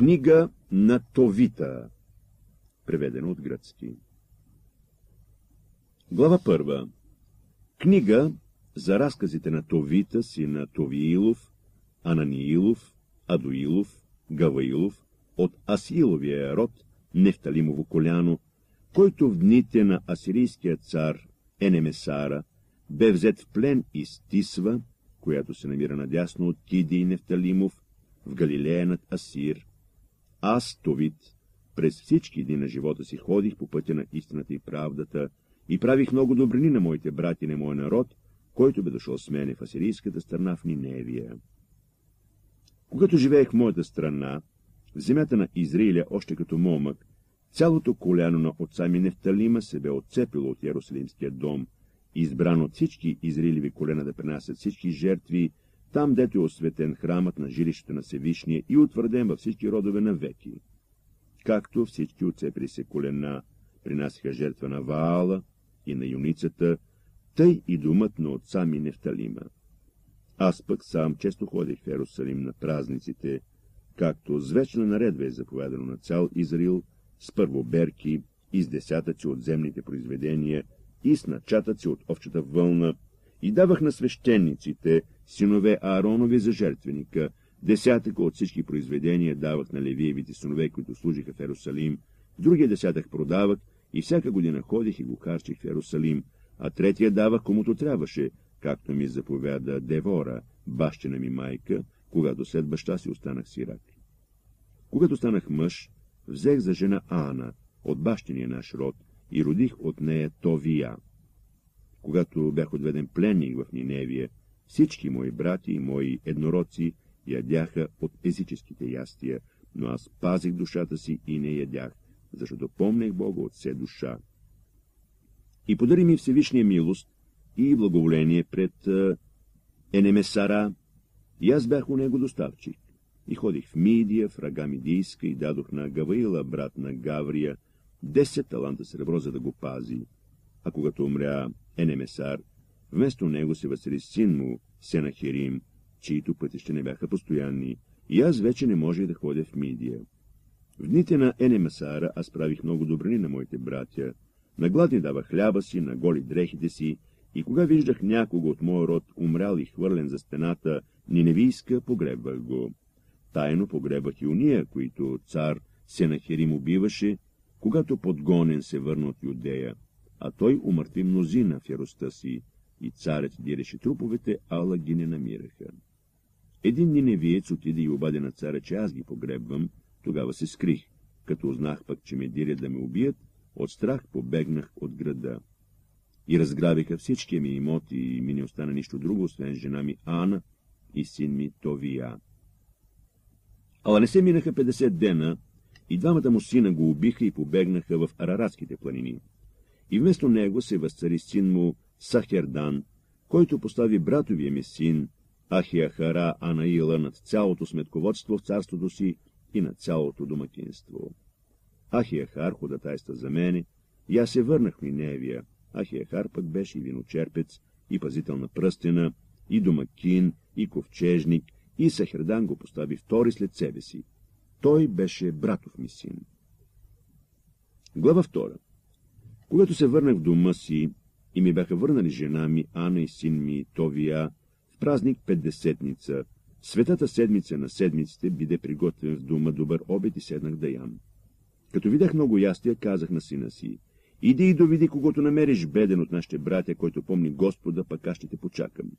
Книга на Товита, преведена от гръцки. Глава първа. Книга за разказите на Товита, си на Товиилов, Ананиилов, Адуилов, Гаваилов, от Асиловия род, Нефталимово коляно, който в дните на асирийския цар Енемесара бе взет в плен и стисва, която се намира надясно от Киди и Нефталимов, в Галилея над Асир, аз, Товид, през всички дни на живота си ходих по пътя на истината и правдата и правих много добрини на моите брати и на моя народ, който бе дошъл с мене в асирийската страна в Ниневия. Когато живеех в моята страна, в земята на Израиля, още като момък, цялото коляно на отца ми Нефталима се бе отцепило от Ярусалимския дом, избрано от всички израилеви колена да пренасят всички жертви там дето е осветен храмът на жилището на Севишния и утвърден във всички родове на веки. Както всички отцепили се колена, принасяха жертва на Ваала и на юницата, тъй и думът на отца ми Нефталима. Аз пък сам често ходих в Ерусалим на празниците, както с вечна наредба е заповядано на цял Израил, с първоберки и с десятъци от земните произведения и с начатъци от овчата вълна, и давах на свещениците, синове Ааронови за жертвеника, десятък от всички произведения давах на левиевите синове, които служиха в Ерусалим, другия десятък продавах и всяка година ходих и го харчих в Ерусалим, а третия давах комуто трябваше, както ми заповяда Девора, бащина ми майка, когато след баща си останах сирак. Когато станах мъж, взех за жена Ана, от бащиния наш род, и родих от нея Товия. Когато бях отведен пленник в Ниневия, всички мои брати и мои еднородци ядяха от езическите ястия, но аз пазих душата си и не ядях, защото помнех Бога от все душа. И подари ми Всевишния милост и благоволение пред Енемесара, и аз бях у него доставчик. И ходих в Мидия, в рага Мидийска, и дадох на Гаваила, брат на Гаврия, 10 таланта сребро, за да го пази. А когато умря Енемесар, Вместо него се възсели син му, Сенахирим, чието пътища не бяха постоянни, и аз вече не може да ходя в Мидия. В дните на Енемасара аз правих много добрини на моите братя. На гладни давах хляба си, на голи дрехите си, и кога виждах някого от моя род умрял и хвърлен за стената, ниневийска, погребвах го. Тайно погребах и уния, които цар Сенахирим убиваше, когато подгонен се върна от Юдея, а той умъртви мнозина в яростта си и царят диреше труповете, ала ги не намираха. Един ниневиец отиде и обаде на царя, че аз ги погребвам, тогава се скрих. Като узнах пък, че ме дирят да ме убият, от страх побегнах от града. И разграбиха всичкия ми имоти и ми не остана нищо друго, освен жена ми Ана и син ми Товия. Ала не се минаха 50 дена и двамата му сина го убиха и побегнаха в Араратските планини. И вместо него се възцари син му Сахердан, който постави братовия ми син, Ахияхара Анаила над цялото сметководство в царството си и на цялото домакинство. Ахияхар ходатайства за мене, и аз се върнах в Ниневия. Ахияхар пък беше и виночерпец, и пазител на пръстена, и домакин, и ковчежник, и Сахердан го постави втори след себе си. Той беше братов ми син. Глава втора, Когато се върнах в дома си, и ми бяха върнали жена ми, Ана и син ми, Товия, в празник Петдесетница. Светата седмица на седмиците биде приготвен в дума добър обед и седнах да ям. Като видях много ястия, казах на сина си, иди и довиди, когато намериш беден от нашите братя, който помни Господа, пък аз ще те почакам.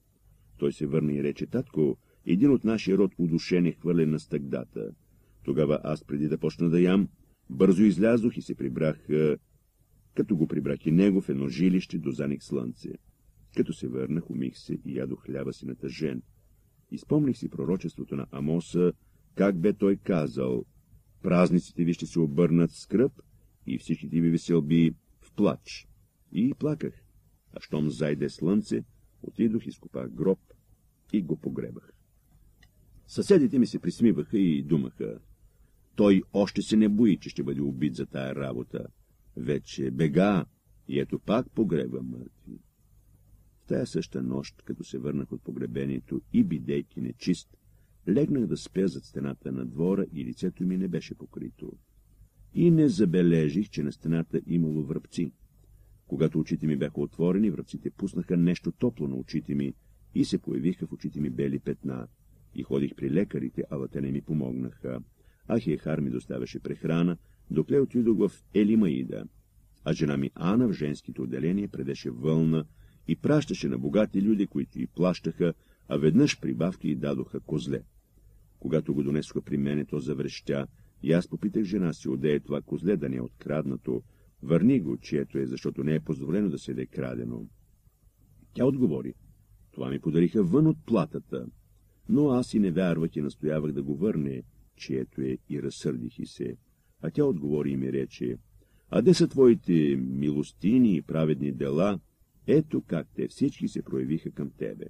Той се върна и рече, татко, един от нашия род удушен е хвърлен на стъгдата. Тогава аз, преди да почна да ям, бързо излязох и се прибрах като го прибрах и него в едно жилище до заник слънце. Като се върнах, умих се и ядох хляба си на тъжен. Изпомних си пророчеството на Амоса, как бе той казал, празниците ви ще се обърнат с кръп и всичките ви веселби в плач. И плаках, а щом зайде слънце, отидох, изкопах гроб и го погребах. Съседите ми се присмиваха и думаха. Той още се не бои, че ще бъде убит за тая работа вече е бега и ето пак погреба мъртви. В тая съща нощ, като се върнах от погребението и бидейки нечист, легнах да спя зад стената на двора и лицето ми не беше покрито. И не забележих, че на стената имало връбци. Когато очите ми бяха отворени, връбците пуснаха нещо топло на очите ми и се появиха в очите ми бели петна. И ходих при лекарите, ала те не ми помогнаха. Ахиехар ми доставяше прехрана, докле отидох в Елимаида, а жена ми Ана в женските отделения предеше вълна и пращаше на богати люди, които и плащаха, а веднъж прибавки й дадоха козле. Когато го донесоха при мене, то заврещя, и аз попитах жена си, отде е това козле да не е откраднато, върни го, чието е, защото не е позволено да се е крадено. Тя отговори, това ми подариха вън от платата, но аз и не вярвах и настоявах да го върне, чието е, и разсърдих и се. А тя отговори и ми рече, а де са твоите милостини и праведни дела? Ето как те всички се проявиха към тебе.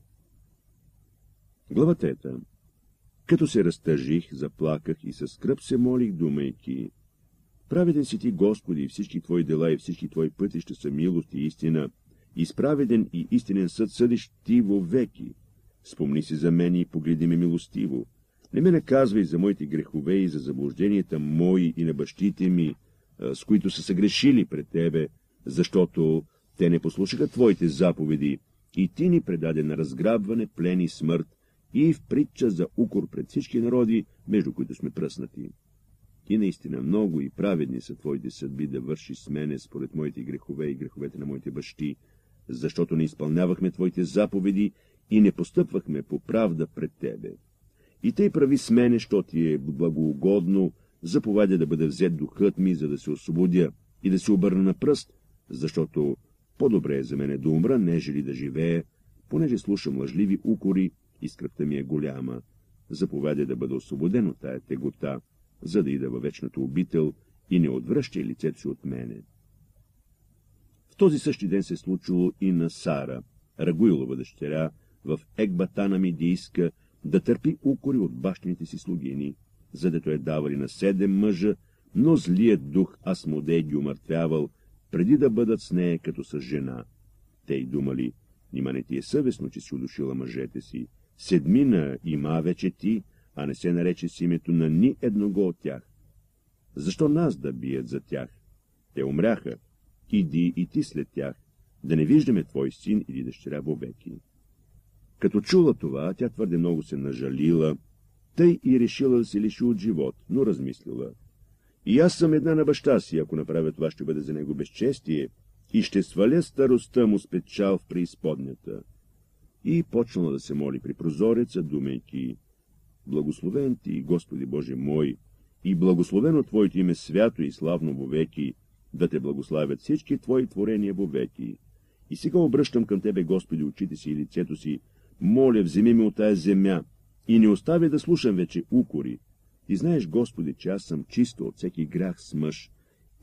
Глава трета. Като се разтъжих, заплаках и със скръп се молих, думайки, Праведен си ти, Господи, и всички твои дела и всички твои пътища са милост и истина. и справеден и истинен съд съдиш ти вовеки. Спомни си за мен и погледи ме милостиво. Не ме наказвай за моите грехове и за заблужденията мои и на бащите ми, с които са се грешили пред тебе, защото те не послушаха твоите заповеди и ти ни предаде на разграбване, плен и смърт и в притча за укор пред всички народи, между които сме пръснати. Ти наистина много и праведни са твоите съдби да върши с мене според моите грехове и греховете на моите бащи, защото не изпълнявахме твоите заповеди и не постъпвахме по правда пред тебе. И тъй прави с мене, що ти е благоугодно, заповядя да бъде взет духът ми, за да се освободя и да се обърна на пръст, защото по-добре е за мене да умра, нежели да живее, понеже слушам лъжливи укори и скръпта ми е голяма. Заповядя да бъда освободен от тая тегота, за да ида във вечната обител и не отвръща лицето си от мене. В този същи ден се е случило и на Сара, Рагуилова дъщеря, в Екбатана Мидийска, да търпи укори от бащините си слугини, задето е давали на седем мъжа, но злият дух Асмодей ги умъртвявал, преди да бъдат с нея като с жена. Те й думали, нима не ти е съвестно, че си удушила мъжете си. Седмина има вече ти, а не се нарече с името на ни едного от тях. Защо нас да бият за тях? Те умряха. Иди и ти след тях, да не виждаме твой син или дъщеря вовеки. Като чула това, тя твърде много се нажалила, тъй и решила да се лиши от живот, но размислила. И аз съм една на баща си, ако направя това, ще бъде за него безчестие и ще сваля старостта му с печал в преизподнята. И почнала да се моли при прозореца, думайки, Благословен ти, Господи Боже мой, и благословено Твоето име свято и славно вовеки, да те благославят всички Твои творения вовеки. И сега обръщам към Тебе, Господи, очите си и лицето си, моля, вземи ми от тая земя и не оставя да слушам вече укори. Ти знаеш, Господи, че аз съм чисто от всеки грях с мъж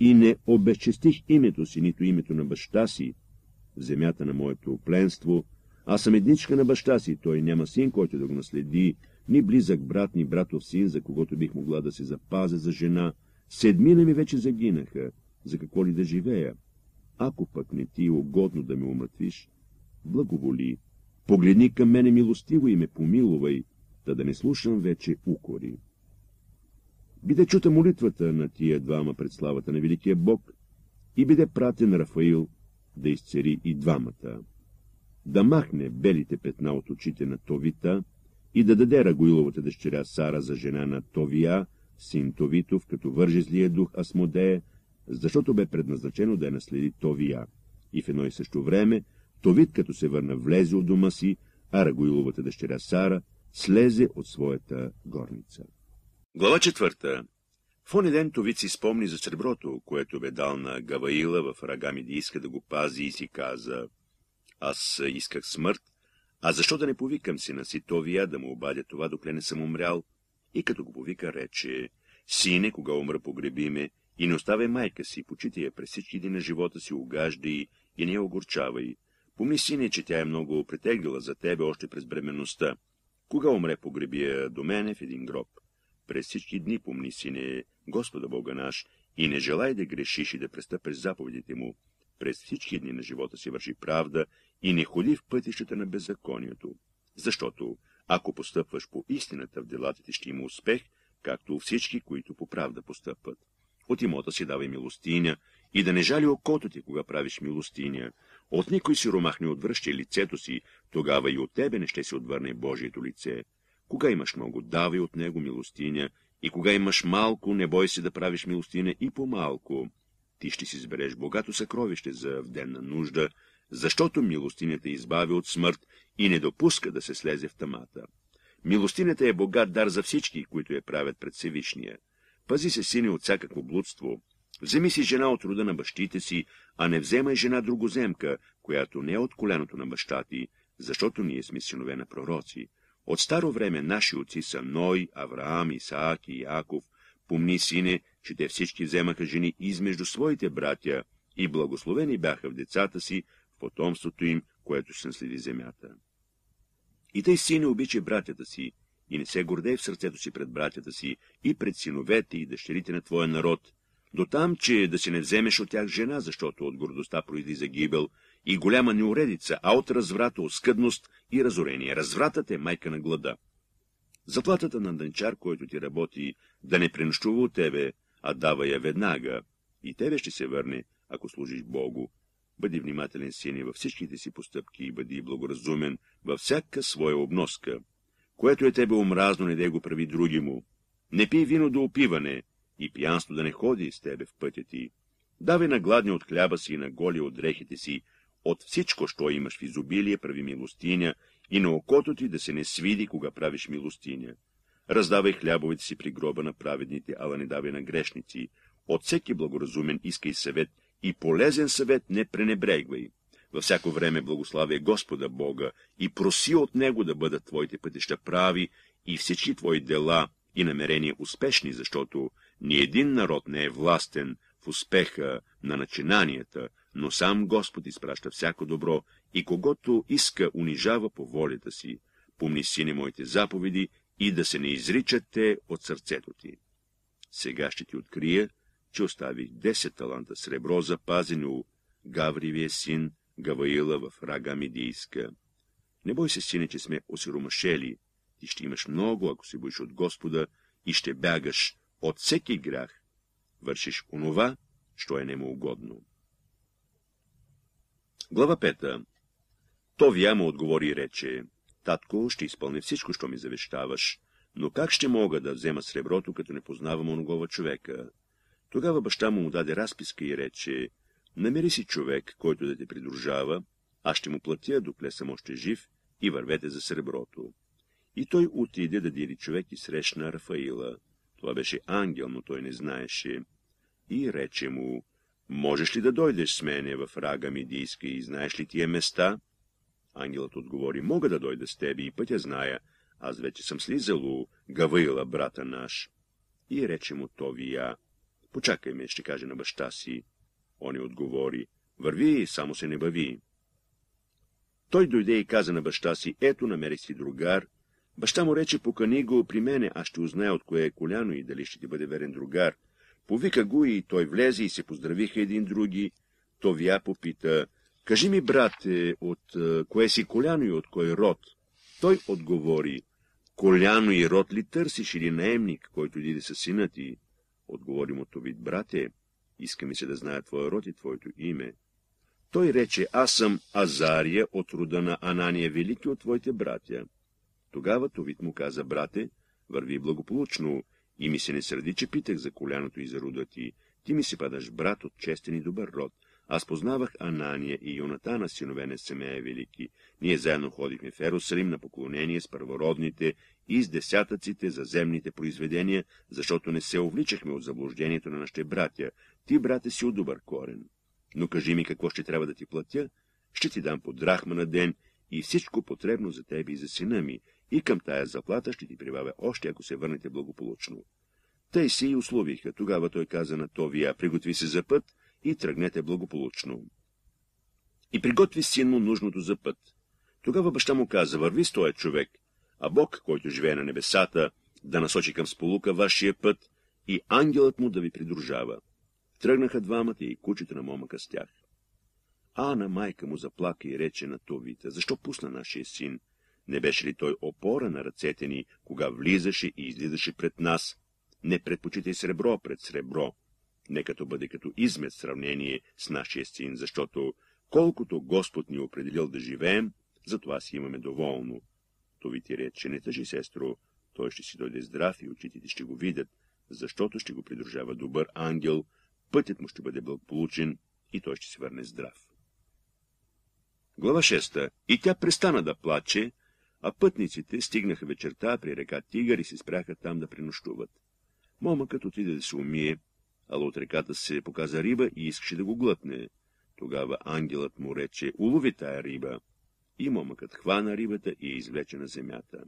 и не обезчестих името си, нито името на баща си, земята на моето пленство. Аз съм едничка на баща си, той няма син, който да го наследи, ни близък брат, ни братов син, за когото бих могла да се запазя за жена. Седмина ми вече загинаха, за какво ли да живея? Ако пък не ти е угодно да ме умъртвиш, благоволи Погледни към мене милостиво и ме помилувай, та да не слушам вече укори. Биде чута молитвата на тия двама пред славата на Великия Бог и биде пратен Рафаил да изцери и двамата. Да махне белите петна от очите на Товита и да даде Рагуиловата дъщеря Сара за жена на Товия, син Товитов, като върже злия дух Асмодея, защото бе предназначено да я наследи Товия. И в едно и също време Товид, като се върна, влезе от дома си, а Рагуиловата дъщеря Сара слезе от своята горница. Глава четвърта. В ония ден Товид си спомни за среброто, което бе дал на Гаваила в рага иска да го пази и си каза «Аз исках смърт, а защо да не повикам сина си Товия да му обадя това, докле не съм умрял?» И като го повика, рече «Сине, кога умра, погреби ме и не оставя майка си, почитай я през всички дни на живота си, угаждай и не я огорчавай, Помисли си не, че тя е много претеглила за тебе още през бременността. Кога умре погребия до мене в един гроб? През всички дни помни си не, Господа Бога наш, и не желай да грешиш и да престъпеш заповедите му. През всички дни на живота си върши правда и не ходи в пътищата на беззаконието. Защото, ако постъпваш по истината в делата ти, ще има успех, както всички, които по правда постъпват. От имота си давай милостиня и да не жали окото ти, кога правиш милостиня, от никой сиромах не отвръща лицето си, тогава и от тебе не ще се отвърне Божието лице. Кога имаш много, давай от него милостиня, и кога имаш малко, не бой се да правиш милостиня и по-малко. Ти ще си избереш богато съкровище за вденна нужда, защото милостинята избави от смърт и не допуска да се слезе в тамата. Милостинята е богат дар за всички, които я правят пред Всевишния. Пази се, сине, от всякакво блудство. Вземи си жена от рода на бащите си, а не вземай жена другоземка, която не е от коляното на баща ти, защото ние сме синове на пророци. От старо време наши отци са Ной, Авраам, Исаак и Яков. Помни, сине, че те всички вземаха жени измежду своите братя и благословени бяха в децата си, в потомството им, което се следи земята. И тъй сине обича братята си и не се гордей в сърцето си пред братята си и пред синовете и дъщерите на твоя народ, до там, че да си не вземеш от тях жена, защото от гордостта произлиза гибел и голяма неуредица, а от разврата, оскъдност и разорение. Развратът е майка на глада. Заплатата на дънчар, който ти работи, да не пренощува от тебе, а дава я веднага. И тебе ще се върне, ако служиш Богу. Бъди внимателен, сине, във всичките си постъпки и бъди благоразумен във всяка своя обноска. Което е тебе омразно, не дай го прави другиму. Не пий вино до опиване, и пиянство да не ходи с тебе в пътя ти. Давай на гладни от хляба си и на голи от дрехите си, от всичко, що имаш в изобилие, прави милостиня и на окото ти да се не свиди, кога правиш милостиня. Раздавай хлябовете си при гроба на праведните, ала не давай на грешници. От всеки благоразумен искай съвет и полезен съвет не пренебрегвай. Във всяко време благославя Господа Бога и проси от Него да бъдат твоите пътища прави и всички твои дела и намерения успешни, защото ни един народ не е властен в успеха на начинанията, но сам Господ изпраща всяко добро и когато иска унижава по волята си. Помни, сине, моите заповеди и да се не изричат те от сърцето ти. Сега ще ти открия, че оставих 10 таланта сребро запазени у Гавривия син Гаваила в рага Мидийска. Не бой се, сине, че сме осиромашели. Ти ще имаш много, ако се боиш от Господа, и ще бягаш от всеки грях вършиш онова, що е нему угодно. Глава 5. Товия му отговори и рече, Татко, ще изпълня всичко, що ми завещаваш, но как ще мога да взема среброто, като не познавам оногова човека? Тогава баща му му даде разписка и рече, намери си човек, който да те придружава, аз ще му платя, докле съм още жив, и вървете за среброто. И той отиде да дири човек и срещна Рафаила това беше ангел, но той не знаеше, и рече му, можеш ли да дойдеш с мене в рага Мидийска и знаеш ли тия места? Ангелът отговори, мога да дойда с тебе и пътя зная, аз вече съм слизал у Гаваила, брата наш. И рече му Товия, почакай ме, ще каже на баща си. Он й отговори, върви, само се не бави. Той дойде и каза на баща си, ето намери си другар, Баща му рече, покани го при мене, аз ще узная от кое е коляно и дали ще ти бъде верен другар. Повика го и той влезе и се поздравиха един други. вия попита, кажи ми, брате, от е, кое си коляно и от кой род? Той отговори, коляно и род ли търсиш или наемник, който диде със сина ти? Отговори му Товит, брате, иска ми се да знае твоя род и твоето име. Той рече, аз съм Азария от рода на Анания Велики от твоите братя. Тогава Товит му каза, брате, върви благополучно и ми се не сърди, че питах за коляното и за руда ти. Ти ми си падаш брат от честен и добър род. Аз познавах Анания и Юнатана синове на Семея Велики. Ние заедно ходихме в Ерусалим на поклонение с първородните и с десятъците за земните произведения, защото не се увличахме от заблуждението на нашите братя. Ти, брате, си от добър корен. Но кажи ми какво ще трябва да ти платя. Ще ти дам по драхма на ден и всичко потребно за теб и за сина ми, и към тая заплата ще ти прибавя още, ако се върнете благополучно. Тъй си и условиха. Тогава той каза на Товия, приготви се за път и тръгнете благополучно. И приготви син му нужното за път. Тогава баща му каза, върви с този човек, а Бог, който живее на небесата, да насочи към сполука вашия път и ангелът му да ви придружава. Тръгнаха двамата и кучета на момъка с тях. Ана майка му заплака и рече на Товита, защо пусна нашия син? Не беше ли той опора на ръцете ни, кога влизаше и излизаше пред нас? Не предпочитай сребро пред сребро. Не като бъде като измет сравнение с нашия син, защото колкото Господ ни е определил да живеем, за това си имаме доволно. То ви ти рече, не тъжи, сестро, той ще си дойде здрав и очите ти ще го видят, защото ще го придружава добър ангел, пътят му ще бъде благополучен и той ще се върне здрав. Глава 6. И тя престана да плаче, а пътниците стигнаха вечерта при река Тигър и се спряха там да пренощуват. Момъкът отиде да се умие, ала от реката се показа риба и искаше да го глътне. Тогава ангелът му рече, улови тая риба. И момъкът хвана рибата и я извлече на земята.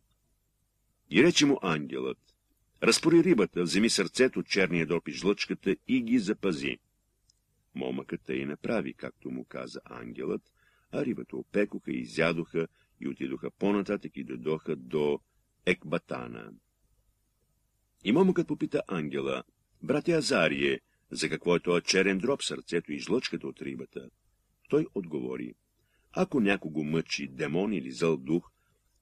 И рече му ангелът, разпори рибата, вземи сърцето, черния дроп и жлъчката и ги запази. Момъкът и направи, както му каза ангелът, а рибата опекоха, и изядоха и отидоха по-нататък и дойдоха до Екбатана. И момъкът попита ангела, братя Азарие, за какво е този черен дроб сърцето и жлъчката от рибата? Той отговори, ако някого мъчи демон или зъл дух,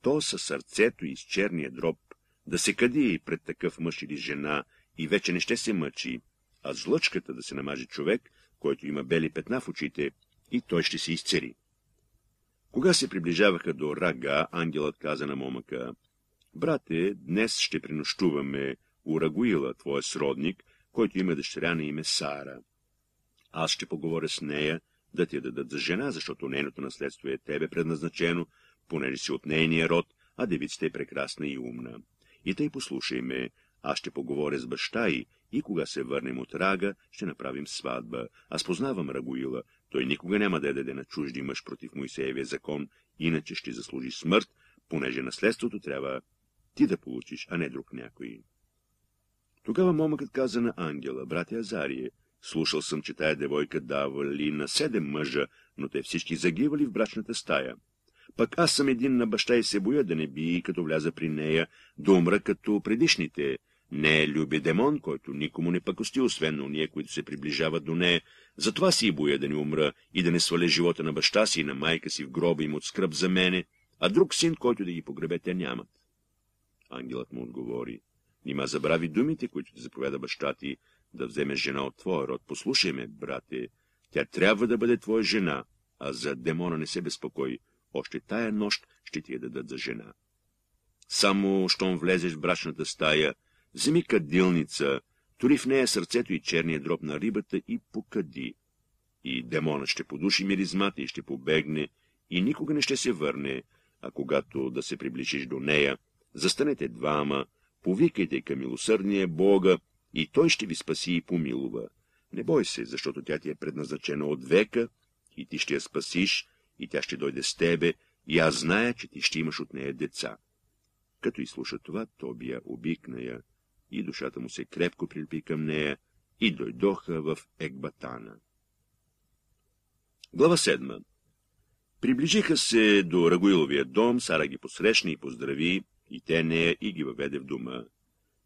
то със сърцето и с черния дроб да се къди пред такъв мъж или жена и вече не ще се мъчи, а жлъчката да се намаже човек, който има бели петна в очите, и той ще се изцери. Кога се приближаваха до Рага, ангелът каза на момъка, «Брате, днес ще принощуваме у Рагуила, твоя сродник, който има дъщеря на име Сара. Аз ще поговоря с нея, да ти я дадат за жена, защото нейното наследство е тебе предназначено, понеже си от нейния род, а девицата е прекрасна и умна. И тъй послушай ме, аз ще поговоря с баща й и кога се върнем от Рага, ще направим сватба. Аз познавам Рагуила, той никога няма да я е даде на чужди мъж против Моисеевия закон, иначе ще заслужи смърт, понеже наследството трябва ти да получиш, а не друг някой. Тогава момъкът каза на ангела, братя Азарие, слушал съм, че тая девойка давали на седем мъжа, но те всички загивали в брачната стая. Пък аз съм един на баща и се боя да не би, като вляза при нея, да умра като предишните. Не е люби демон, който никому не пакости, освен на уния, които се приближават до нея, затова си и боя да не умра и да не сваля живота на баща си и на майка си в гроба им от скръп за мене, а друг син, който да ги погребе, те нямат. Ангелът му отговори. Нима забрави думите, които ти заповяда баща ти, да вземе жена от твоя род. Послушай ме, брате, тя трябва да бъде твоя жена, а за демона не се безпокой. Още тая нощ ще ти я дадат за жена. Само, щом влезеш в брачната стая, вземи кадилница Тори в нея сърцето и черния дроб на рибата и покади. И демонът ще подуши миризмата и ще побегне, и никога не ще се върне, а когато да се приближиш до нея, застанете двама, повикайте към милосърдния Бога, и той ще ви спаси и помилува. Не бой се, защото тя ти е предназначена от века, и ти ще я спасиш, и тя ще дойде с тебе, и аз зная, че ти ще имаш от нея деца. Като изслуша това, Тобия обикна я и душата му се крепко прилепи към нея и дойдоха в Екбатана. Глава 7 Приближиха се до Рагуиловия дом, Сара ги посрещна и поздрави, и те нея и ги въведе в дома.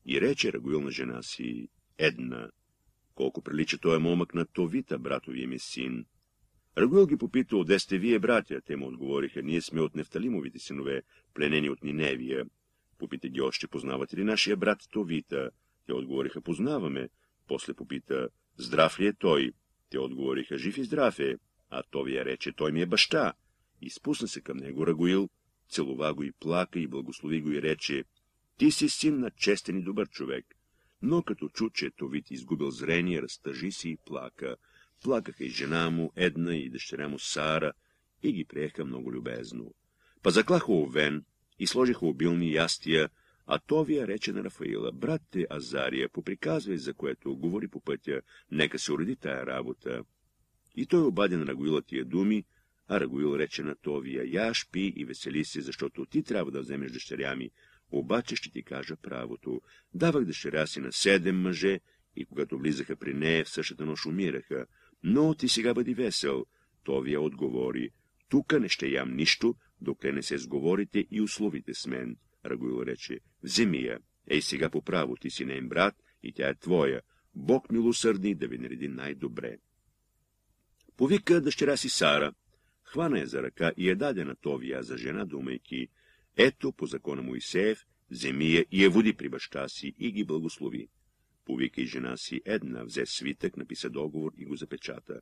И рече Рагуил на жена си, една, колко прилича той е момък на Товита, братовия ми син. Рагуил ги попита, отде сте вие, братя? Те му отговориха, ние сме от Нефталимовите синове, пленени от Ниневия, Попита ги още, познавате ли нашия брат Товита? Те отговориха, познаваме. После попита, здрав ли е той? Те отговориха, жив и здрав е. А Товия рече, той ми е баща. Изпусна се към него Рагуил, целова го и плака и благослови го и рече, ти си син на честен и добър човек. Но като чу, че Товит изгубил зрение, разтъжи си и плака. Плакаха и жена му, Една и дъщеря му Сара, и ги приеха много любезно. Па заклаха Овен, и сложиха обилни ястия, а Товия е рече на Рафаила, брат ти, Азария, поприказвай, за което говори по пътя, нека се уреди тая работа. И той обади на Рагуила тия думи, а Рагуил рече на Товия, яш, пи и весели се, защото ти трябва да вземеш дъщеря ми, обаче ще ти кажа правото. Давах дъщеря си на седем мъже и когато влизаха при нея, в същата нощ умираха. Но ти сега бъди весел. Товия отговори, тука не ще ям нищо, докле не се сговорите и условите с мен. Рагуил рече, вземи я, ей сега по право, ти си нейн брат и тя е твоя. Бог милосърди да ви нареди най-добре. Повика дъщеря си Сара, хвана я за ръка и я даде на Товия за жена, думайки, ето, по закона Моисеев, вземи я и я води при баща си и ги благослови. Повика и жена си една, взе свитък, написа договор и го запечата.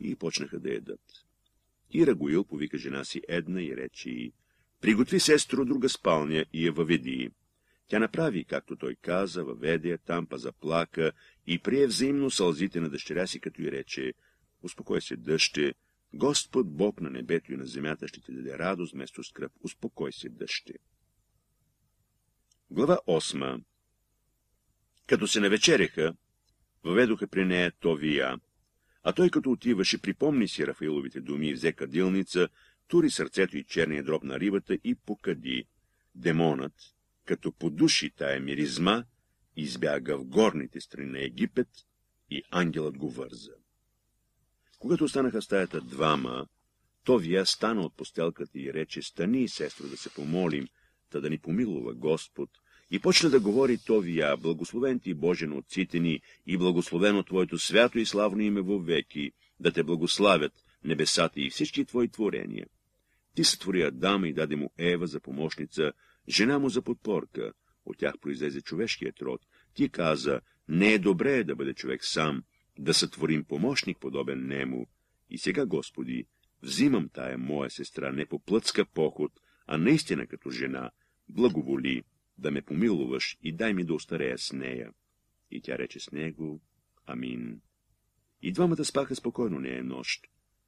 И почнаха да едат. И Рагуил повика жена си Една и речи, приготви сестро друга спалня и я въведи. Тя направи, както той каза, въведе, там па заплака и прие взаимно сълзите на дъщеря си, като й рече, успокой се, дъще, Господ Бог на небето и на земята ще ти даде радост вместо скръп, успокой се, дъще. Глава 8 Като се навечеряха, въведоха при нея Товия. А той като отиваше, припомни си Рафаиловите думи и взе кадилница, тури сърцето и черния дроб на рибата и покади. Демонът, като подуши тая миризма, избяга в горните страни на Египет и ангелът го върза. Когато останаха стаята двама, то вия стана от постелката и рече, стани, сестро, да се помолим, та да ни помилува Господ, и почна да говори Товия, благословен ти, Боже на отците ни, и благословено Твоето свято и славно име във веки, да те благославят небесата и всички Твои творения. Ти сътвори Адама и даде му Ева за помощница, жена му за подпорка. От тях произлезе човешкият род. Ти каза, не е добре да бъде човек сам, да сътворим помощник подобен нему. И сега, Господи, взимам тая моя сестра не по плътска поход, а наистина като жена. Благоволи да ме помилуваш и дай ми да остарея с нея. И тя рече с него, амин. И двамата спаха спокойно нея е нощ.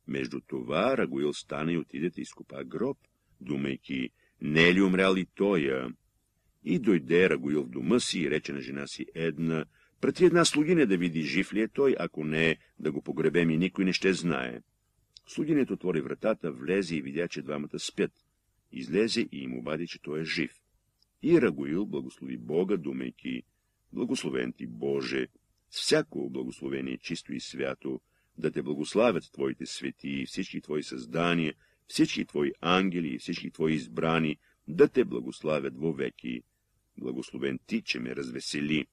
Между това Рагуил стана и отиде да изкопа гроб, думайки, не е ли умрял и тоя? И дойде Рагуил в дома си и рече на жена си една, Прати една слугиня да види жив ли е той, ако не, да го погребем и никой не ще знае. Слугинят отвори вратата, влезе и видя, че двамата спят. Излезе и им обади, че той е жив. И Рагоил благослови Бога, думайки, благословен ти Боже, с всяко благословение чисто и свято, да те благославят твоите свети, всички твои създания, всички твои ангели и всички твои избрани, да те благославят вовеки. Благословен ти, че ме развесели.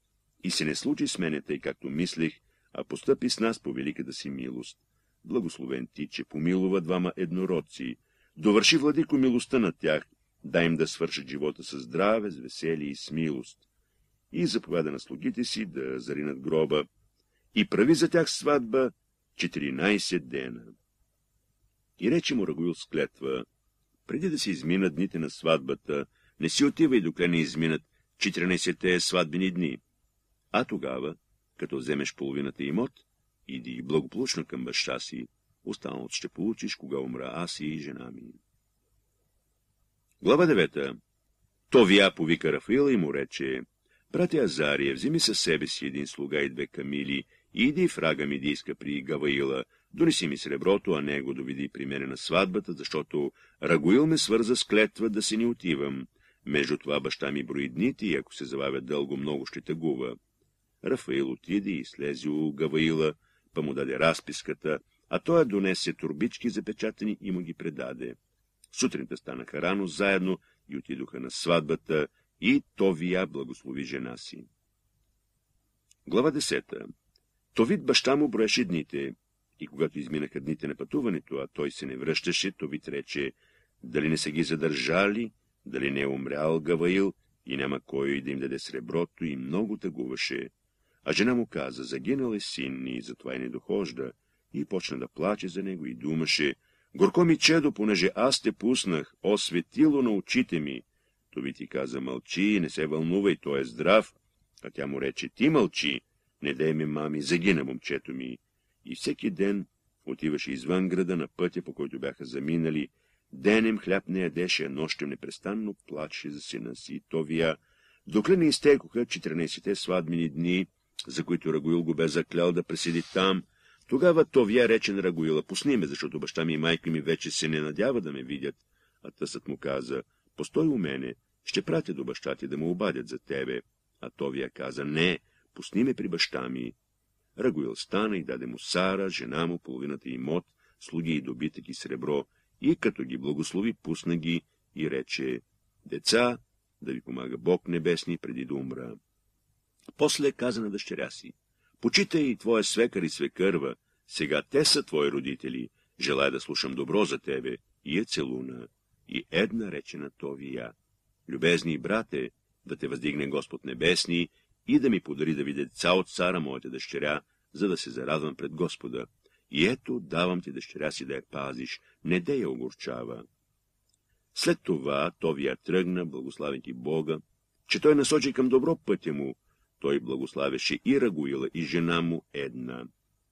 И се не случи с мене тъй, както мислих, а постъпи с нас по великата си милост. Благословен ти, че помилува двама еднородци. Довърши, владико, милостта на тях Дай им да свършат живота със здраве, с веселие и с милост. И заповяда на слугите си да заринат гроба. И прави за тях сватба 14 дена. И рече му Рагуил с клетва, преди да се изминат дните на сватбата, не си отивай, докле не изминат 14-те сватбени дни. А тогава, като вземеш половината имот, иди благополучно към баща си, останалото ще получиш, кога умра аз и жена ми. Глава 9. Товия повика Рафаила и му рече, Брате Азария, вземи със себе си един слуга и две камили и иди в рага Мидийска при Гаваила. Донеси ми среброто, а него доведи при мене на сватбата, защото Рагуил ме свърза с клетва да си не отивам. Между това баща ми брои дните и ако се забавя дълго, много ще тъгува. Рафаил отиде и слезе у Гаваила, па му даде разписката, а той донесе турбички запечатани и му ги предаде. Сутринта станаха рано заедно и отидоха на сватбата, и Товия благослови жена си. Глава 10. Товид баща му броеше дните, и когато изминаха дните на пътуването, а той се не връщаше, Товид рече, дали не са ги задържали, дали не е умрял Гаваил и няма кой да им даде среброто и много тъгуваше. А жена му каза, загинал е син и затова и не дохожда, и почна да плаче за него и думаше, Горко ми чедо, понеже аз те пуснах, о светило на очите ми. Тови ти каза, мълчи, не се вълнувай, той е здрав. А тя му рече, ти мълчи, не дай ми, мами, загина момчето ми. И всеки ден отиваше извън града на пътя, по който бяха заминали. Денем хляб не ядеше, нощем непрестанно плачеше за сина си и Товия, докле не изтекоха 14-те сватбени дни, за които Рагуил го бе заклял да преседи там, тогава Товия рече на Рагуила, пусни ме, защото баща ми и майка ми вече се не надява да ме видят. А тъсът му каза, постой у мене, ще пратя до баща ти да му обадят за тебе. А Товия каза, не, пусни ме при баща ми. Рагуил стана и даде му Сара, жена му, половината имот, слуги и добитък и сребро, и като ги благослови, пусна ги и рече, деца, да ви помага Бог небесни преди да умра. После каза на дъщеря си, Почитай твоя свекър и свекърва, сега те са твои родители, желая да слушам добро за тебе, и е целуна, и една речена Товия. Любезни брате, да те въздигне Господ Небесни и да ми подари да видя деца от цара, моята дъщеря, за да се зарадвам пред Господа. И ето, давам ти дъщеря си да я пазиш, не да я огорчава. След това Товия тръгна, благославен ти Бога, че той насочи към добро пътя му, той благославяше и Рагуила, и жена му една,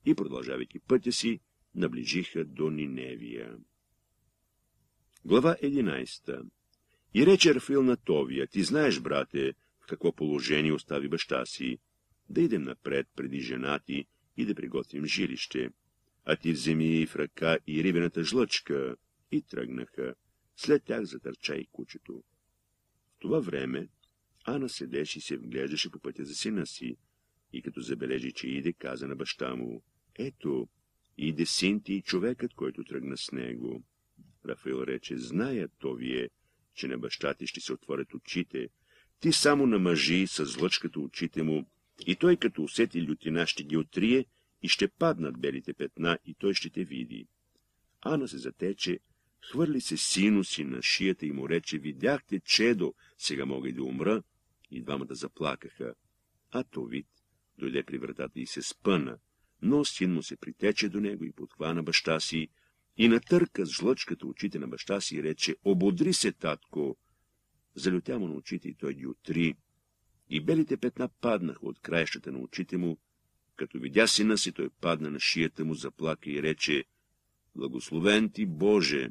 и продължавайки пътя си, наближиха до Ниневия. Глава 11 И рече Рафил на Товия, ти знаеш, брате, в какво положение остави баща си, да идем напред преди жена ти и да приготвим жилище. А ти вземи и в ръка и рибената жлъчка, и тръгнаха. След тях затърча и кучето. В това време Ана седеше и се вглеждаше по пътя за сина си и като забележи, че иде, каза на баща му, «Ето, иде син ти и човекът, който тръгна с него». Рафаил рече, «Зная то вие, че на баща ти ще се отворят очите. Ти само намажи с лъчката очите му и той, като усети лютина, ще ги отрие и ще паднат белите петна и той ще те види». Ана се затече, хвърли се сину си на шията и му рече, «Видяхте, чедо, сега мога и да умра, и двамата заплакаха. а Товид дойде при вратата и се спъна, но син му се притече до него и подхвана баща си и натърка с жлъчката очите на баща си и рече «Ободри се, татко!» Залютя му на очите и той ги отри. И белите петна паднаха от краищата на очите му. Като видя сина си, той падна на шията му, заплака и рече «Благословен ти, Боже!»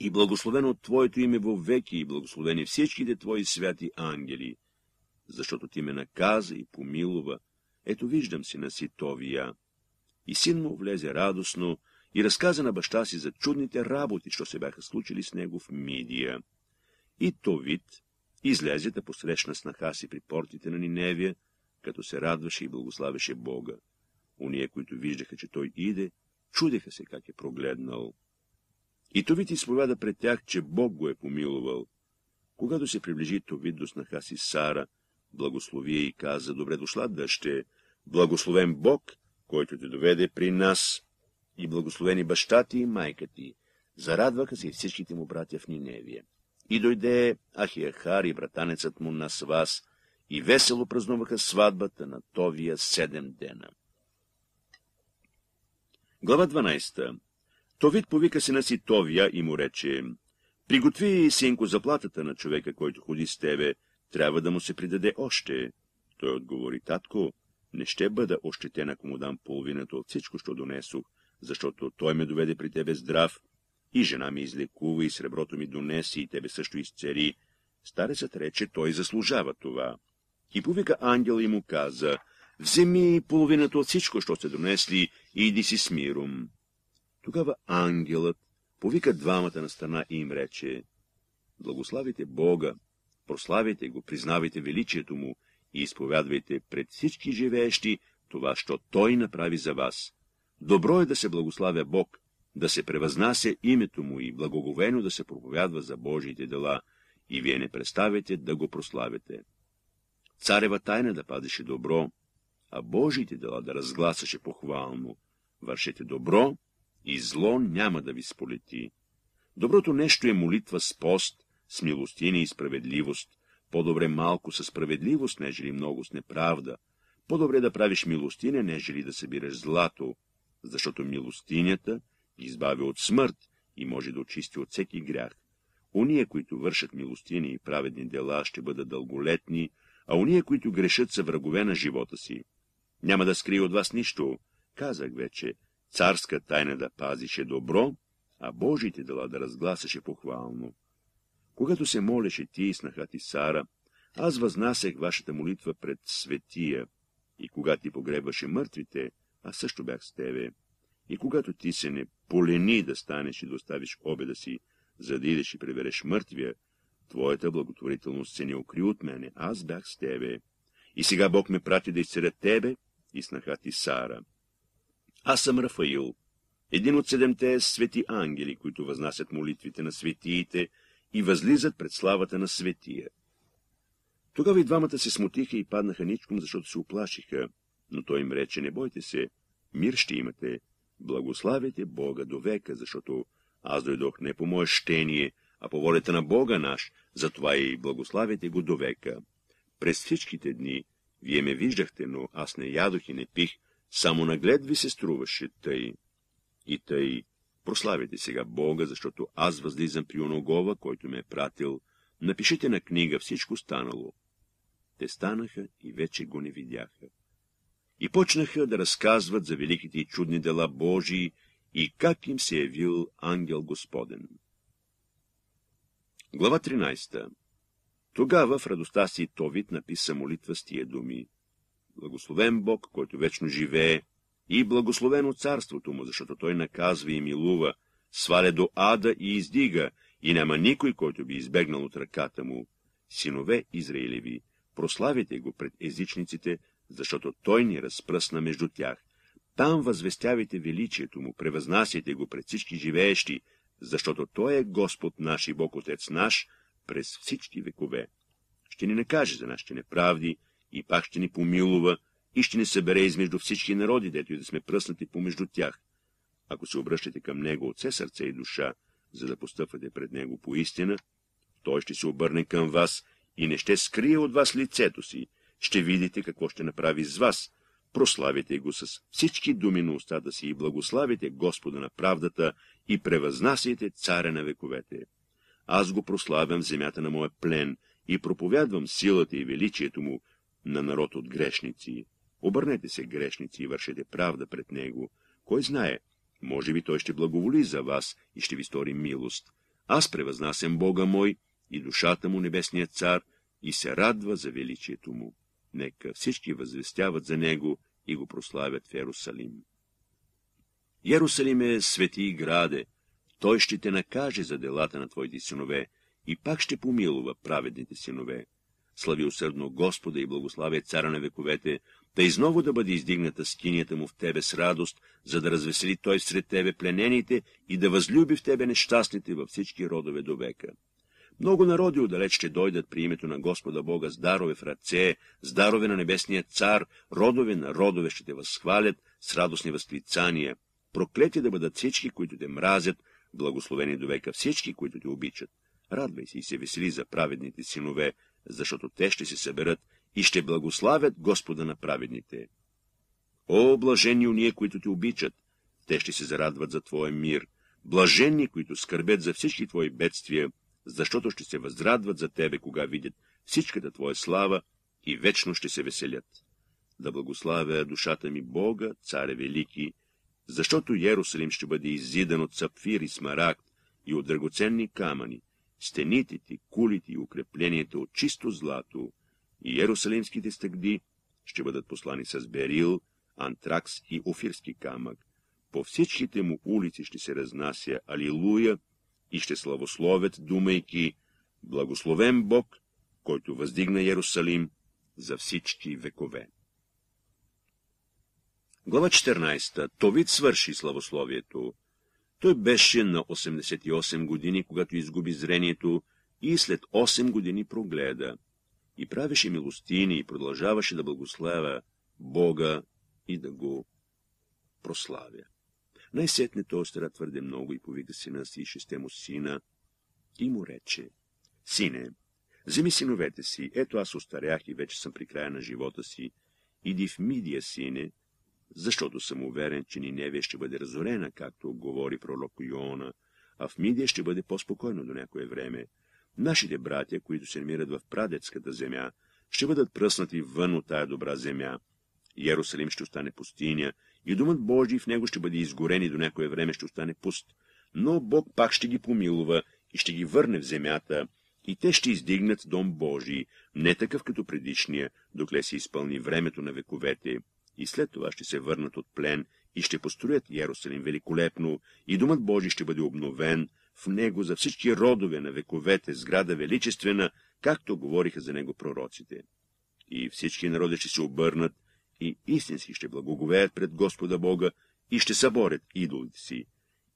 и благословен от Твоето име във веки, и благословени всичките Твои святи ангели, защото Ти ме наказа и помилова, ето виждам си на ситовия. И син му влезе радостно и разказа на баща си за чудните работи, що се бяха случили с него в Мидия. И Товид излезе да посрещна снаха си при портите на Ниневия, като се радваше и благославяше Бога. Уния, които виждаха, че той иде, чудеха се как е прогледнал. И Товит изповяда пред тях, че Бог го е помилувал. Когато се приближи Товит до снаха си Сара, благослови и каза, добре дошла, дъще, благословен Бог, който те доведе при нас, и благословени баща ти и майка ти. Зарадваха се и всичките му братя в Ниневия. И дойде Ахиахар и братанецът му на свас, и весело празнуваха сватбата на Товия седем дена. Глава 12 Товид повика сина си Товия и му рече, приготви, синко, заплатата на човека, който ходи с тебе, трябва да му се придаде още. Той отговори, татко, не ще бъда ощетен, ако му дам половината от всичко, що донесох, защото той ме доведе при тебе здрав, и жена ми излекува, и среброто ми донесе, и тебе също изцери. Старецът рече, той заслужава това. И повика ангел и му каза, вземи половината от всичко, що сте донесли, и иди си с миром. Тогава ангелът повика двамата на страна и им рече Благославите Бога, прославите Го, признавайте величието Му и изповядвайте пред всички живеещи това, що Той направи за вас. Добро е да се благославя Бог, да се превъзнася името Му и благоговено да се проповядва за Божиите дела, и вие не представяте да го прославяте. Царева тайна да падеше добро, а Божиите дела да разгласаше похвално. Вършете добро, и зло няма да ви сполети. Доброто нещо е молитва с пост, с милостиня и справедливост. По-добре малко с справедливост, нежели много с неправда. По-добре да правиш милостиня, нежели да събираш злато, защото милостинята избави от смърт и може да очисти от всеки грях. Ония, които вършат милостини и праведни дела, ще бъдат дълголетни, а уния, които грешат, са врагове на живота си. Няма да скрия от вас нищо, казах вече, царска тайна да пазише добро, а Божите дела да разгласаше похвално. Когато се молеше ти и снаха ти Сара, аз възнасях вашата молитва пред светия, и когато ти погребваше мъртвите, аз също бях с тебе. И когато ти се не полени да станеш и да оставиш обеда си, за да идеш и прибереш мъртвия, твоята благотворителност се не укри от мене, аз бях с тебе. И сега Бог ме прати да изцеля тебе и снаха ти Сара. Аз съм Рафаил, един от седемте свети ангели, които възнасят молитвите на светиите и възлизат пред славата на светия. Тогава и двамата се смутиха и паднаха ничком, защото се оплашиха, но той им рече, не бойте се, мир ще имате, благославяйте Бога до века, защото аз дойдох не по мое щение, а по волята на Бога наш, затова и благославяйте го до века. През всичките дни вие ме виждахте, но аз не ядох и не пих, само наглед ви се струваше тъй и тъй. Прославяйте сега Бога, защото аз възлизам при оногова, който ме е пратил. Напишете на книга всичко станало. Те станаха и вече го не видяха. И почнаха да разказват за великите и чудни дела Божии и как им се явил ангел Господен. Глава 13 Тогава в радостта си Товит написа молитва с тия думи. Благословен Бог, който вечно живее, и благословено царството му, защото той наказва и милува, сваля до ада и издига, и няма никой, който би избегнал от ръката му. Синове Израилеви, прославяйте го пред езичниците, защото той ни разпръсна между тях. Там възвестявайте величието му, превъзнасяйте го пред всички живеещи, защото той е Господ наш и Бог Отец наш през всички векове. Ще ни накаже за нашите неправди, и пак ще ни помилува и ще ни събере измежду всички народи, дето и да сме пръснати помежду тях. Ако се обръщате към него от все сърце и душа, за да постъпвате пред него по истина, той ще се обърне към вас и не ще скрие от вас лицето си. Ще видите какво ще направи с вас. Прославите го с всички думи на устата си и благославите Господа на правдата и превъзнасяйте царя на вековете. Аз го прославям в земята на моя плен и проповядвам силата и величието му, на народ от грешници. Обърнете се, грешници, и вършете правда пред него. Кой знае, може би той ще благоволи за вас и ще ви стори милост. Аз превъзнасям Бога мой и душата му, небесният цар, и се радва за величието му. Нека всички възвестяват за него и го прославят в Ярусалим. Ярусалим е свети и граде. Той ще те накаже за делата на твоите синове и пак ще помилува праведните синове слави усърдно Господа и благославя цара на вековете, да изново да бъде издигната скинията му в тебе с радост, за да развесели той сред тебе пленените и да възлюби в тебе нещастните във всички родове до века. Много народи отдалеч ще дойдат при името на Господа Бога с дарове в ръце, с дарове на небесния цар, родове на родове ще те възхвалят с радостни възклицания. Проклети да бъдат всички, които те мразят, благословени до века всички, които те обичат. Радвай се и се весели за праведните синове, защото те ще се съберат и ще благославят Господа на праведните. О, блажени уния, които те обичат, те ще се зарадват за Твоя мир. Блажени, които скърбят за всички Твои бедствия, защото ще се възрадват за Тебе, кога видят всичката Твоя слава и вечно ще се веселят. Да благославя душата ми Бога, царе Велики, защото Ярусалим ще бъде изидан от сапфир и смарагд и от драгоценни камъни, стените, ти кулите и укрепленията от чисто злато и иерусалимските стъгди ще бъдат послани с берил, антракс и офирски камък. По всичките му улици ще се разнася Алилуя и ще славословят, думайки, благословен Бог, който въздигна Иерусалим за всички векове. Глава 14. Товид свърши славословието. Той беше на 88 години, когато изгуби зрението и след 8 години прогледа. И правеше милостини и продължаваше да благославя Бога и да го прославя. Най-сетне той стара твърде много и повика сина си и шесте му сина и му рече, «Сине, вземи синовете си, ето аз остарях и вече съм при края на живота си, иди в Мидия, сине, защото съм уверен, че Ниневия ще бъде разорена, както говори пророк Йона, а в Мидия ще бъде по-спокойно до някое време. Нашите братя, които се намират в Прадецката земя, ще бъдат пръснати вън от тая добра земя. Ярусалим ще остане пустиня и думът Божий в него ще бъде изгорен и до някое време ще остане пуст. Но Бог пак ще ги помилва и ще ги върне в земята, и те ще издигнат дом Божий, не такъв като предишния, докле се изпълни времето на вековете и след това ще се върнат от плен и ще построят Ярусалим великолепно, и Думът Божий ще бъде обновен, в него за всички родове на вековете, сграда величествена, както говориха за него пророците. И всички народи ще се обърнат, и истински ще благоговеят пред Господа Бога, и ще съборят идолите си.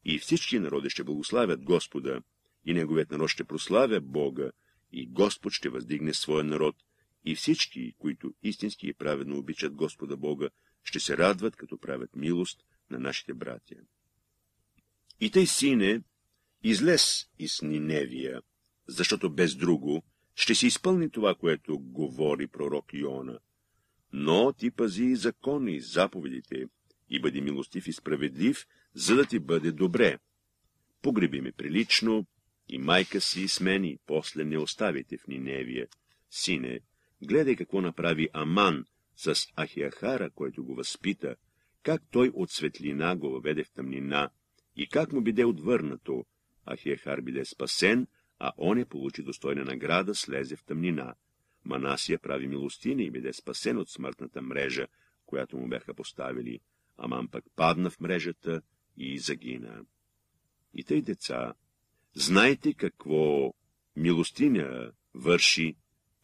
И всички народи ще благославят Господа, и неговият народ ще прославя Бога, и Господ ще въздигне своя народ и всички, които истински и праведно обичат Господа Бога, ще се радват, като правят милост на нашите братия. И тъй, сине, излез из Ниневия, защото без друго ще се изпълни това, което говори пророк Иона. Но ти пази и закони, заповедите, и бъди милостив и справедлив, за да ти бъде добре. Погреби ме прилично, и майка си с мен, и после не оставите в Ниневия. Сине, Гледай какво направи Аман с Ахиахара, който го възпита, как той от светлина го въведе в тъмнина и как му биде отвърнато. Ахиахар биде спасен, а он е получи достойна награда, слезе в тъмнина. Манасия прави милостиня и биде спасен от смъртната мрежа, която му бяха поставили. Аман пък падна в мрежата и загина. И тъй, деца, знайте какво милостиня върши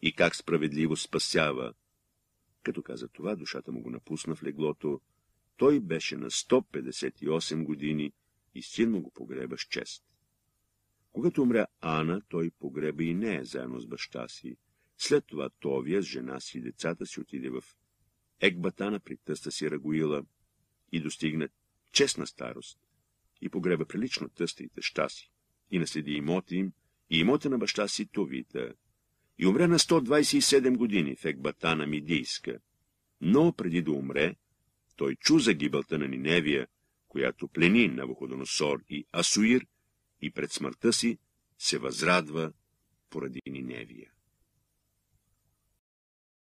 и как справедливо спасява. Като каза това, душата му го напусна в леглото. Той беше на 158 години и син му го погреба с чест. Когато умря Ана, той погреба и нея заедно с баща си. След това Товия с жена си и децата си отиде в Екбатана при тъста си Рагуила и достигна честна старост и погреба прилично тъста и тъща си и наследи имоти им и имота на баща си Товита, и умря на 127 години в Екбатана Мидийска. Но преди да умре, той чу за гибелта на Ниневия, която плени Навуходоносор и Асуир, и пред смъртта си се възрадва поради Ниневия.